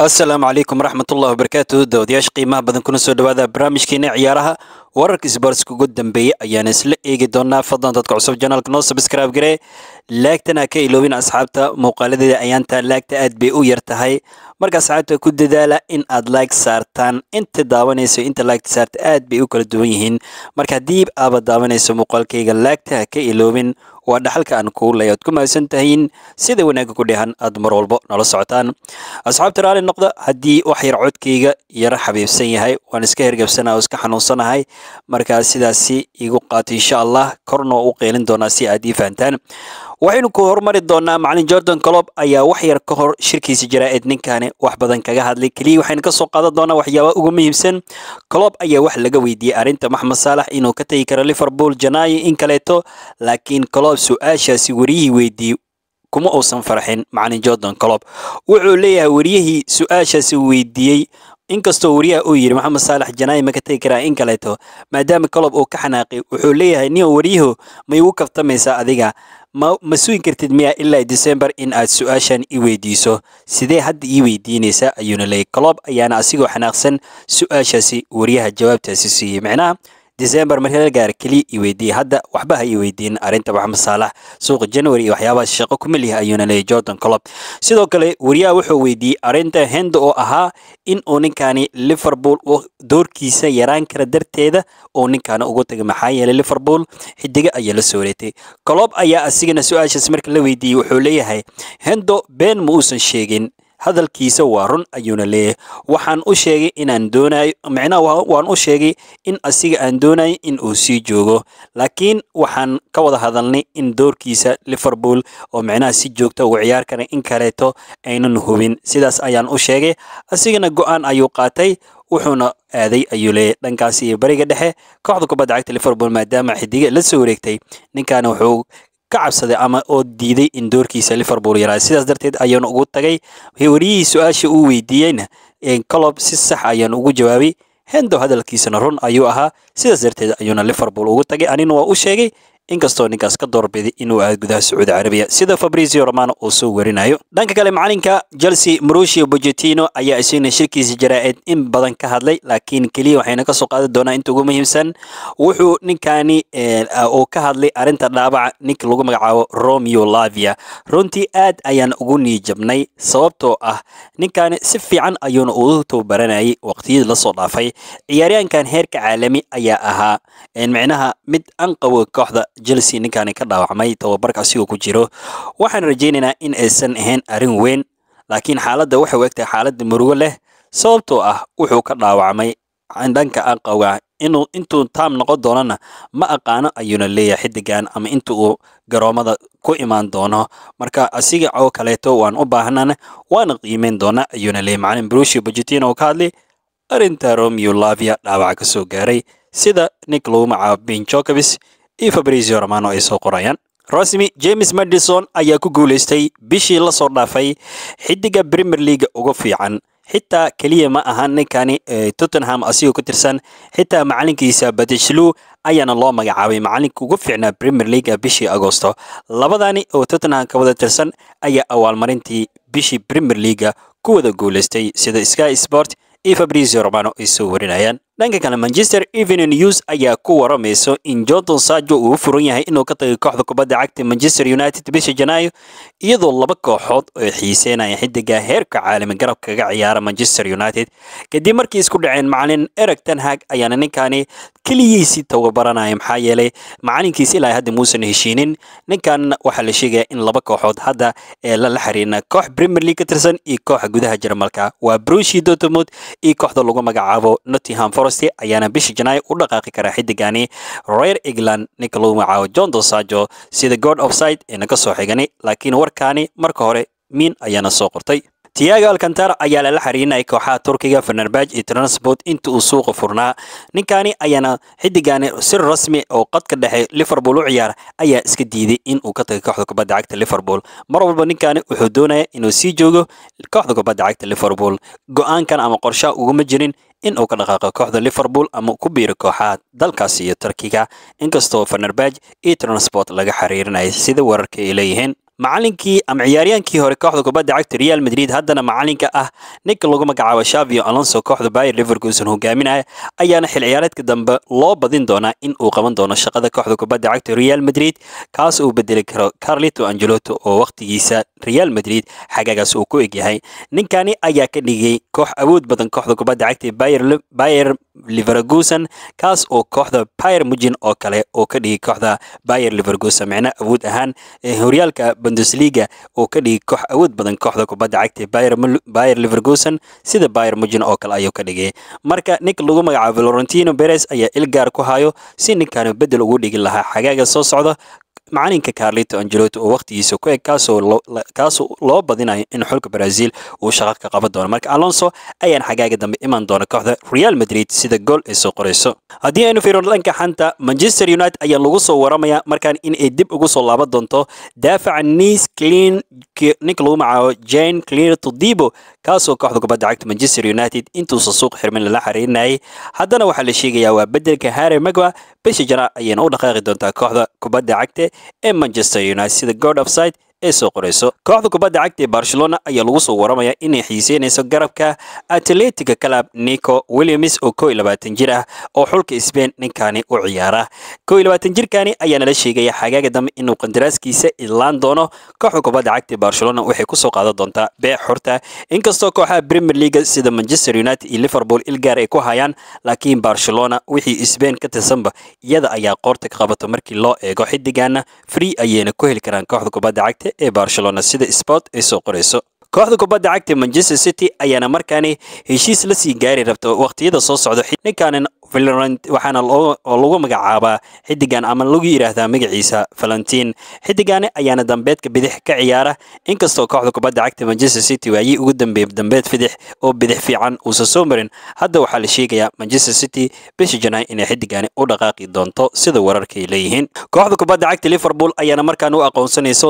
asalaamu calaykum waraxmatullahi wabarakaatu dawadayaasha qiimaha badan kuna soo dhawaada barnaamijkeena ciyaaraha wararka isboortska ugu dambeeyey ayaan isla eegi doonaa fadlan dadka cusub janaalka noo sabskraibe garee laagtana ka iloobin asxaabta muuqaaladeeda ayaanta laagta aad bay u yar tahay marka asxaabta ku dadaala in aad laag saartaan inta daawanayso inta laagta saarta aad bay u kala duwan yihiin marka hadiib aaba daawanayso muuqaalkayga laagta ha ka iloobin waa dhaxalka aan kuu leey oad ku mahadsan tahayn sida wanaagga ku dheehan aad mar walbo nala socotaan asxaabta raali noqda haddii wax yar codkayga yara xabiibsan yahay waan iska hergabsana oo iska xanuunsanahay markaa sidaasi igu qaato insha allah kornoo u qeelin doonaa si aad ii fahantaan waxaynu ku horumari doonaa macalin jordan colob ayaa wax yar ka hor shirkiisa jaraa'id ninkaani wax badan kaga hadlay keliya waxaynu ka soo qaadan doonaa waxyaabaha ugu muhiimsan colob ayaa wax laga weydiiyey arrinta maxmed saalax inuu ka tegi karo liverpool janaayo in kaleeto laakiin colob su-aashaasi wariyihii weydiiyey kuma uusan farxin macalin jordan colob wuxuu leeyahay wariyihii su-aashaasi weydiiyey inkastoo wariyaha uu yidhi maxamed saalax janaayi ma ka tegi karaa in kaleeto maadaama kolob uu ka xanaaqay wuxuu leeyahay niyo waryahu ma igu kaftamaysaa adiga ma ma sugi kartid miya ilaa decembar in aad su-aashan i weydiiso sidee hadda ii weydiinaysaa ayuuna leeyay kolob ayaana asigoo xanaaqsan su-aashaasi waryaha jawaabtaasi siiyey micnaha december markii la gaaro keliya i weydiiyey hadda waxba ha ii weydiin arrinta maxamed saalax suuqa january iyo waxyaabahaas shaqo ku meliha ayuuna leeyay jordan colob sidoo kale wariyaha wuxuu weydiiyey arrinta henda oo ahaa in uu ninkaani liverpool doorkiisa yaraan kara darteeda uu ninkaani ugu tagay maxaa yeelay liverpool xidiga ayaa la soo wareetay colob ayaa asigana su-aashaas marka la weydiiyey wuxuu leeyahay hendo been ma uusan sheegin hadalkiisa waa run ayuuna leeyahay waxaan u sheegay inaan doonayo micnaha waan u sheegay in asiga aan doonayo in uu sii joogo laakiin waxaan ka wada hadalnay in doorkiisa liverpool oo micnaha si joogta uga ciyaar in kaleeto aynan hubin sidaas ayaan u sheegay asigana go-aan ayuu qaatay wuxuuna aaday ayuu leeyahy dhankaasi iyo bariga dhexe kooxda kubadda cagta liverpool maadaama xidiga la soo wareegtay ninkaana wuxuu ka cabsaday ama oo diiday in doorkiisa liverpool yaraada sidaas darteed ayaan ugu tagay wariyihii su-aasha uu weydiiyeyna colob si sax ayaan ugu jawaabay hendo hadalkiisana run ayuu ahaa sidaas darteed ayuuna liverpool ugu tagay anina waa u sheegay inkastoo ninkaas ka doorbiday inuu aad gudaha sacuudi carabiya sida fabrizio romano uu soo warinayo dhanka kale macalinka chelsea marushia bojentino ayaa isagna shirkiisa jaraa'id in badan ka hadlay laakiin keliya waxayna ka soo qaadi doonaa inta ugu muhiimsan wuxuu ninkani eh, ah, uu ka hadlay arrinta dhaabaca ninka lagu magacaabo romeo lavia runtii aad ayaan ugu niijabnay sababtoo ah ninkani si fiican ayuuna uu tababaranayay waqtiyadii lasoo dhaafay ciyaaryahankan heerka caalami ayaa ahaa micnaha mid anqabo kooxda chelsea ninkaani ka dhaawacmay tababarka asigoo ku jiro waxaan rajaynaynaa in aysan ahayn arrin weyn laakiin xaaladda waxay u egtahay xaaladda murugo leh sababtoo ah wuxuu ka dhaawacmay dhanka aqowga inuu intuu taam noqon doonana ma aqaano ayuuna leeyahay xidigan ama inta uu garoomada ku imaan doono marka asiga oo kaleeto waan u baahnan waana qiimeyn doonaa ayuuna leeyahy macalin brushio bajetin oo ka hadlay arrinta romeo lavia dhaawaca ka gaaray sida nicloma caabin jokabis iyo fabrizio romano ay soo qorayaan rasmi james madison ayaa ku guuleystay bishii la soo dhaafay xidiga premier leaga ugu fiican xitaa keliya ma ahan ninkani tottenham asigoo ku tirsan xitaa macalinkiisa badishlu ayaana loo magacaabay macalinka ugu fiicnaa premier leaga bishii agosto labadani oo tottenham ka wada tirsan ayaa awaalmarintii bishii premier leaga ku wada guulaystay sida sky sport iyo fabrizio romano ay soo warinayaan dhanka kale manchester evening news ayaa ku waramayso in jordan sajo uu furan yahay inuu ka tagay kooxda kubadda cagta manchester united bisha janaayo iyadoo laba kooxood oo xiiseynaya xidiga heerka caalami garab kaga ciyaara manchester united kadib markii isku dhaceen macalin ereg tanhag ayaana ninkaani keliyiisii tababaranaya maxaa yeelay macalinkiis ilaa hadda muusan heshiinin ninkan waxaa la sheegaya in laba kooxood hadda ee lala xiriirna koox premier league ka tirsan iyo kooxa gudaha jarmalka waa brushi dortmund iyo kooxda lagu magacaabo nottingham forest Forest ayaana bishii Janaay u dhaqaaqi kara xidigani reer England ninka lagu John Dos sida god offside ee naga soo xigani laakiin warkaani marka hore miin ayaana soo qortay tiago alcantar ayaa lala xiriirinaya kooxaha turkiga fenerbaj iyo transport inta uu suuqa furnaa ninkaani ayaana xidigani si rasmi oo qadka dhexe liverpool u ciyaar ayaa iska diiday in uu ka tago kooxda kubadda cagta liverpool mar walba ninkani wuxuu doonaya inuu sii joogo kooxda kubadda cagta liverpool go-aankan ama qorshaha uguma jirin in uu ka dhaqaaqo kooxda liverpool ama ku biiro kooxaha dalkaas iyo turkiga inkastoo fenerbaj iyo transport laga xiriirinaya sida wararka ay leeyihiin macalinkii ama ciyaaryaankii hore kooxda kubadda cagta real madrid haddana macalinka ah ninka lagu magacaabo shavio alonso kooxda bayer liverguson hogaaminaya ayaana xil ciyaareedka dambe loo badin doonaa in uu qaban doono shaqada kooxda kubadda cagta real madrid kaas uu bedeli karo carlito angeloto oo wakhtigiisa real madrid xagaagaas uu ku egyahay ninkani ayaa ka dhigay koox awood badan kooxda kubadda cagta bayer liverguson kaas oo kooxda bayer mujin oo kale oo ka dhigi kooxda bayer liverguson micna awood ahaan ee eh, horyaalka bundesliga oo ka dhigi koox awood badan kooxda kubadda cagta bayer liverguson sida bayer mujin oo kale ayuu ka dhigay marka nink lagu magacaabo lorentino beres ayaa ilgaar ku hayo si ninkan bedel ugu dhigi lahaa xagaaga soo socda macalinka carlito angelotti oo wakhtigiisa ku eg kaasoo loo badinayo in xulka brazil uu shaqo ka qaban doono marka alonso ayaan xagaaga dambe iman doona kooxda real madrid sida gool ay soo qorayso haddii aynu firino dhanka xanta manchester united ayaa lagu soo waramaya markaan in ay dib ugu soo laaban doonto daafaca nice clean ninka lagu magacaabo jane clear todibo kaasoo kooxda kubadda cagta manchester united intuusa suuq xirmin lala xiriirinayay haddana waxaa la sheegayaa waa bedelka harry magwa bisha jara ayayna u dhaqaaqi doontaa kooxda kubadda cagta ee manchester united sida god of side ee soo qorayso kooxda kubadda cagta ee barcelona ayaa lagu soo waramayaa inay xiiseynayso garabka atletica club nico williams oo koo labaatan jir ah oo xulka sbain ninkaani u ciyaara koo iyo labaatan jirkaani ayaa nala sheegaya xagaaga dambe inuu qandaraaskiisa idlaan doono kooxda kubadda cagta ee barcelona waxay kusoo qaadan doontaa beex xorta inkastoo kooxaha premier leaga sida manchester united iyo liverpool ilgaar ay ku hayaan laakiin barcelona wixii sbain ka tirsanba iyada ayaa qoorta ka qabato markii loo eego xidigaana free ayayna ku heli karaan kooxda kubadda cagta ee barcelona sida sport ay soo qorayso kooxda kubadda cagta manchester city ayaana markaani heshiis la sii gaari rabta waqtiyada soo socda ninkaanina valorant waxaana lagu magacaabaa xidigan ama lagu yidhaahdaa magaciisa valentin xiddigaani ayaana dambeedka bidix ka ciyaara inkastoo kooxda kubadda cagta manchester city waayey ugu dambeey dambeed fidix oo bidix fiican uusan soo marin hadda waxaa la sheegayaa manchester city bisha janaay inay xiddigaani u dhaqaaqi doonto sida wararkay leeyihiin kooxda kubadda cagta liverpool ayaana markaan u aqoonsanayso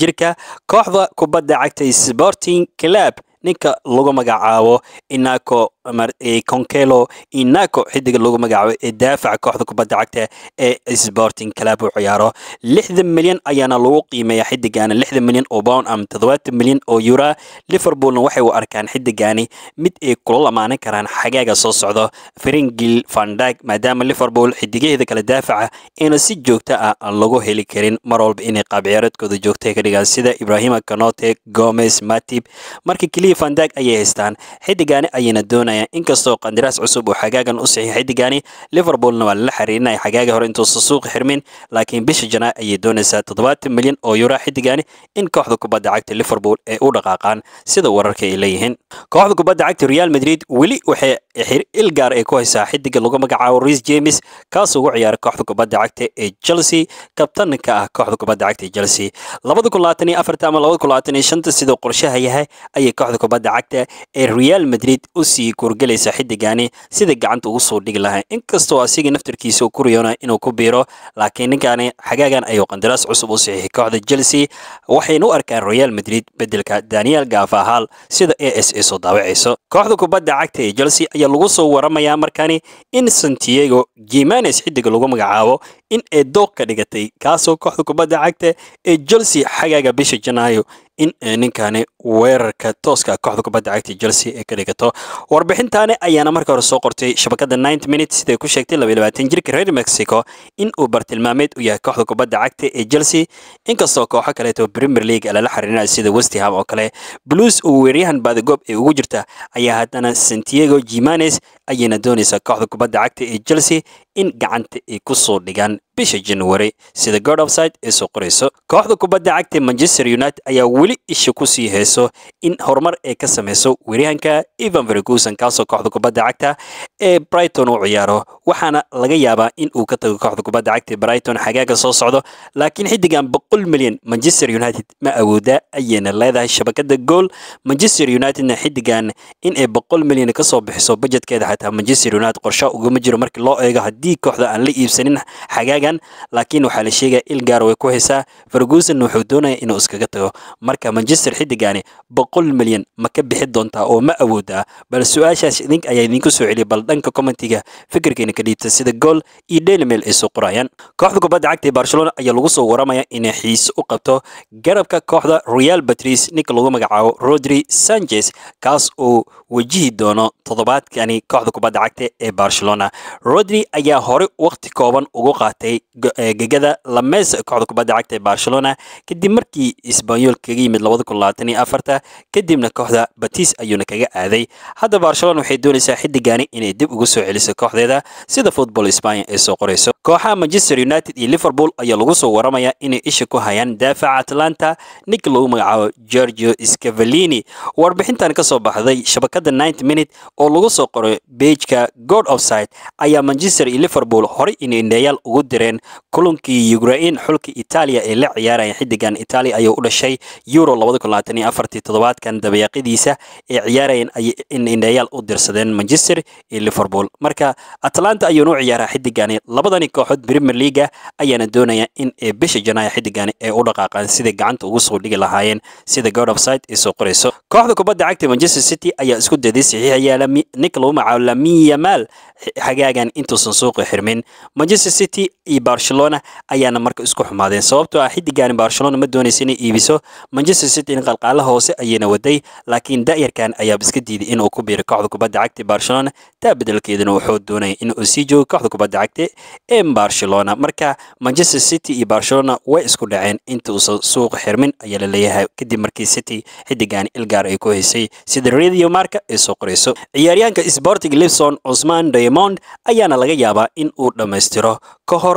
jirka kooxda kubadda cagta sporting club ninka lagu magacaabo inako eh, konkelo inako xidiga lagu magacaabo ee daafaca kooxda kubadda cagta ee sporting club u ciyaaro lixdan milyan ayaana lagu qiimeeyaa xidigaani lixdan milyan oo pound ama toddobaatan milyan oo yura liverpoolna waxay u arkaan xidigaani mid ay kula lamaanan karaan xagaaga soo socdo fringil vandag maadaama liverpool xidigaheeda kale daafaca ina si joogta ah aan lagu heli karin mar walba inay qaab ciyaareedkooda joogtay ka dhigaan sida ibrahima kanote gomez matib marka keliya iyo fandaag ayay haystaan xidigani ayayna doonayaan inkastoo qandaraas cusub uu xagaagan u sixiyo xiddigaani liverpoolna waa lala xiriirin ay xagaaga hore intuusa suuqa xirmin laakiin bisha janaay ayay doonaysaa toddobaatan milyan oo yura xiddigaani in kooxda kubadda cagta liverpool ay u dhaqaaqaan sida wararka ay leeyihiin kooxda kubadda cagta real madrid weli waxay xir ilgaar ay ku haysaa xidiga lagu magacaabo ris james kaas ugu ciyaaray kooxda kubadda cagta ee chelsea kabtanka ka ah kooxda kubadda cagta ee chelsea labada kun labaatan iyo afarta ama labada kun labaatan iyo shanta siduu qorshaha yahay ayay kooxda kubadda cagta ee real madrid usii gorgelaysa xidigani sida gacanta ugu soo dhigi lahaa inkastoo asiga naftarkiisa uu ku riyoonayo inuu ku biiro laakiin ninkaani xagaagan ayuu qandaraas cusub u saxiixi kooxda chelsea waxayna u arkaan real madrid bedelka daniel gafahal sida a s a soo daawacayso kooxda kubadda cagta ee chelsea ayaa lagu soo waramayaa markani in santiago jimanes xidiga lagu magacaabo in ay dooq ka dhigatay kaasoo kooxda kubadda cagta ee chelsea xagaaga bisha janaayo in eh, ninkani weerarka tooska kooxda kubadda cagta chelsea ay ka dhigato warbixintaani ayaana marka hore soo qortay shabakada ninth minute siday ku sheegtay laba jirka reer mexico in uu bartilmaameed u yahay kooxda kubadda cagta ee chelsea inkastoo kooxo kaleeto premier league lala xariirinayo sida westham oo kale blues uu weeryahan baadagoob ee ugu jirta ayaa haddana santiago jimanes ayayna doonaysaa kooxda kubadda cagta ee chelsea in gacanta ay ku soo dhigaan bisha januari sida godofside ay soo qorayso kooxda kubadda cagta manchester united ayaa weli isha ku sii hayso in horumar ay ka samayso weeryahanka evan verguson kaasoo kooxda kubadda cagta ee brighton u ciyaaro waxaana laga yaabaa in uu ka tago kooxda kubadda cagta brighton xagaaga soo socdo laakiin xidigan boqol milyan manchester united ma awooda ayayna leedahay shabakada gool manchester unitedna xidigan in ay boqol milyan kasoo bixiso bajetkeeda xataa manchester united qorsha ugama jiro markii loo eego haddii kooxda aan la iibsanin xagaaga taagan laakiin waxaa la sheegaya il gaara way ku haysaa ferguson wuxuu doonaya inuu iskaga tago marka manchester xidigani boqol milyan ma ka bixi doontaa oo ma awoodaa bal su-aashaas idink ayaa idinku soo celiya bal dhanka commentiga fikirkeena ka dhiibta sida gool iyo dhelmel ay soo qorayaan kooxda kubadda cagta ee barcelona ayaa lagu soo waramaya inay xiise u qabto garabka kooxda real batris ninka lagu magacaabo rodri sanchez kaas oo wajihi doono toddobaadkani kooxda kubadda cagta ee barcelona rodri ayaa hore wakhti kooban ugu qaatay ay gegada lameys kooxda kubadda cagta ee barcelona kadib markii isbaanyool kaga yimid kadibna kooxda batis ayuuna kaga aaday hadda barcelona waxay doonaysaa xidigani inay dib uga soo celiso kooxdeeda sida football spanya ee soo qorayso kooxaha manchester united iyo liverpool ayaa lagu soo waramayaa inay isha ku hayaan daafaca atlanta nik lagu magacaabo georgio scavellini warbixintan ka soo baxday shabakada ninety minute oo lagu soo qoray bejka god offside ayaa manchester iyo liverpool horey inay indheeyaal ugu diray ciyaareen kulankii ukrain xulka itaaliya ay la ciyaarayeen xidigan itaaliya ayuu u dhashay euro todobaadkan dabayaaqadiisa ee ciyaarayeen ayay indheyaal u dirsadeen manchester iyo liverpool marka atlanta ayuuna u ciyaaraa xidigani labadani kooxood premier leaga ayaana doonaya in ay bisha janaayo xidigani ay u dhaqaaqaan siday gacanta ugu soo dhigi lahaayeen sida god of site ay soo qorayso kooxda kubadda cagta manchester city ayaa isku dayday saxiixaya niclow macalamiya maal xagaagan intuusan suuqa xirmin manchester city iyo barcelona ayaana marka isku xumaadeen sababtoo ah xidigan barcelona ma doonaysa inay iibiso manchester city in qalqaala hoose ayayna waday laakiin da'yarkan ayaaba iska diiday inuu ku biiro kooxda kubadda cagta barcelona taa bedelkeedana wuxuu doonaya inuu sii joogo kooxda kubadda cagta ee barcelona marka manchester city iyo barcelona way isku dhaceen inta uusan suuq xirmin ayaa la leeyahay kadib markii city xidigan ilgaar ay ku haysay sida radio marka ay soo qorayso ciyaaryahanka sporting lipson cusmaan diamond ayaana laga yaabaa in uu dhammaystiro ka hor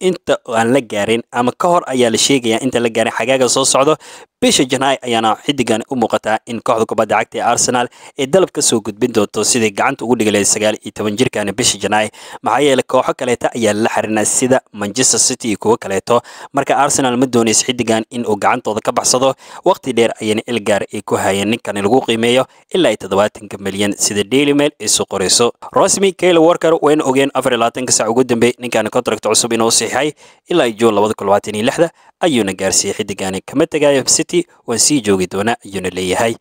inta aan la gaarin ama ka hor ayaa la sheegayaa inta la gaarin xagaaga soo socdo bisha janaay ayaana xidigan u muuqataa in kooxda kubadda cagta ee arsenal ay dalab ka soo gudbin doonto sidai gacanta ugu dhigalay sagaal iyo toban jirkan bisha janaay maxaa yeele kooxo kaleeta ayaa la xirinaa sida manchester city iyo kuwo kaleeto marka arsenal ma doonayso xidigan in uu gacantooda ka baxsado waqti dheer ayayna ilgaar ay ah ku hayeen ninkani lagu qiimeeyo ilaa ay toddobaatanka milyan sida daily mail ay soo rosmi kayle worker wayna ogeen afar iyo labaatanka saac ugu dambeey ninkani contract cusub inuu saxiixay ilaa iyo juun labada kun labaatan iyo lixda ayuuna gaarsiiyey xidigani kama tegayo city waan sii joogi doonaa ayuuna leeyahay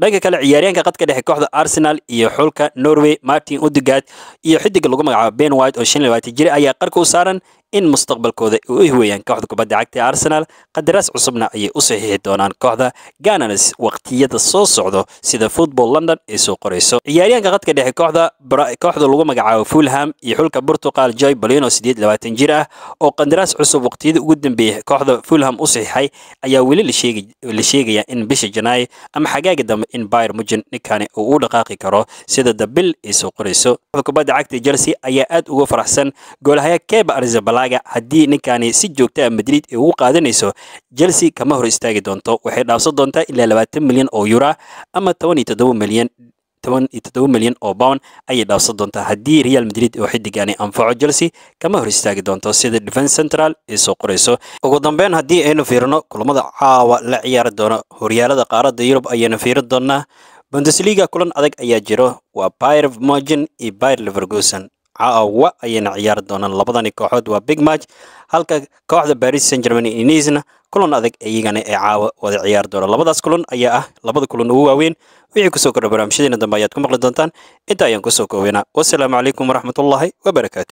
dhanka kale ciyaaryahanka qadka dhexe kooxda arsenal iyo xulka norway martin udigaad iyo xidiga lagu magacaabo ben white oo shan labaatan jir ayaa qarka u saaran in mustaqbalkooda ay u ihweeyaan kooxda kubadda cagta ee arsenal qadaraas cusubna ayay u saxiixi doonaan kooxda ganals waqtiyada soo socdo sida football london ay soo qorayso ciyaaryahanka qadka dhexe kooxda kooxda lagu magacaabo fulham iyo xulka portugal joy balino siddeed labaatan jir ah oo qandaraas cusub waqtiyada ugu dambeeyay kooxda fulham u saxiixay ayaa weli la sheegayaa in bisha janaayo ama xagaagi dambe in bayr mujin ninkani uu u dhaqaaqi karo sida dabil ay soo qorayso kubadda cagta chelsea ayaa aad ugu faraxsan goolahaya keba arzabalaga haddii ninkani si joogtaa ah madrid ay ugu qaadanayso chelsea kama hor istaagi doonto waxay dhaafsan doontaa ilaa labaatan milyan oo yura ama toban iyo toddoba milyan toban iyo toddoba milyan oo bound ayay dhaafsan doontaa haddii real madrid oo xidigani anfaco chelsea kama hor istaagi doonto sida defense central ay soo qorayso ugu dambeyn haddii aynu fiirino kulamada caawa la ciyaari doono horyaalada qaaradda yurub ayaynu fiirin doonaa bundesliga kulan adag ayaa jiro waa byr morgen iyo byr levergusen caawa ayayna ciyaari doonaan labadani kooxood waa big match halka kooxda baris saint german inisna kulan adag iyagana ee caawa wada ciyaari doonaan labadaas kulan ayaa ah labada kulan ugu waaweyn wixii kusoo kordha barnaamijyadeena dambe ayaad ku maqli doontaan inta ayaan kusoo koobeynaa wasalaamu calaykum waraxmatullaahi wabarakaatu